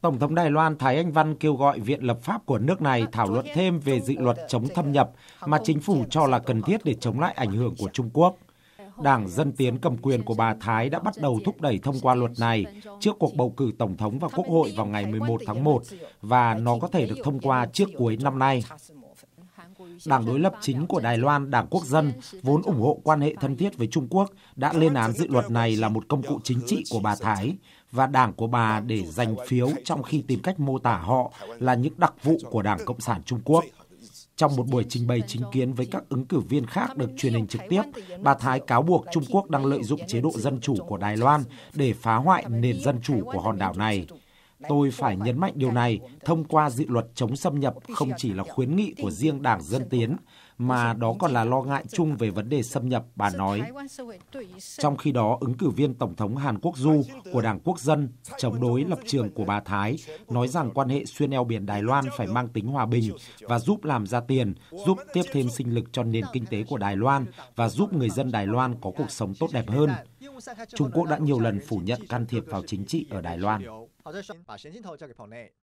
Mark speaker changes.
Speaker 1: Tổng thống Đài Loan Thái Anh Văn kêu gọi Viện Lập pháp của nước này ờ, thảo luận thêm về dự luật chống thâm nhập mà chính phủ cho là cần thiết để chống lại ảnh hưởng của Trung Quốc. Ờ, Đảng Dân Tiến cầm quyền của bà Thái đã bắt đầu thúc đẩy thông qua luật này trước cuộc bầu cử Tổng thống và Quốc hội vào ngày 11 tháng 1 và nó có thể được thông qua trước cuối năm nay. Đảng đối lập chính của Đài Loan, Đảng Quốc dân, vốn ủng hộ quan hệ thân thiết với Trung Quốc, đã lên án dự luật này là một công cụ chính trị của bà Thái và đảng của bà để giành phiếu trong khi tìm cách mô tả họ là những đặc vụ của Đảng Cộng sản Trung Quốc. Trong một buổi trình bày chính kiến với các ứng cử viên khác được truyền hình trực tiếp, bà Thái cáo buộc Trung Quốc đang lợi dụng chế độ dân chủ của Đài Loan để phá hoại nền dân chủ của hòn đảo này. Tôi phải nhấn mạnh điều này thông qua dự luật chống xâm nhập không chỉ là khuyến nghị của riêng Đảng Dân Tiến, mà đó còn là lo ngại chung về vấn đề xâm nhập, bà nói. Trong khi đó, ứng cử viên Tổng thống Hàn Quốc Du của Đảng Quốc dân chống đối lập trường của bà Thái, nói rằng quan hệ xuyên eo biển Đài Loan phải mang tính hòa bình và giúp làm ra tiền, giúp tiếp thêm sinh lực cho nền kinh tế của Đài Loan và giúp người dân Đài Loan có cuộc sống tốt đẹp hơn.
Speaker 2: Trung Quốc đã nhiều
Speaker 1: lần phủ nhận can thiệp vào chính trị ở Đài Loan.
Speaker 2: 好，的，先把神镜头交给彭内。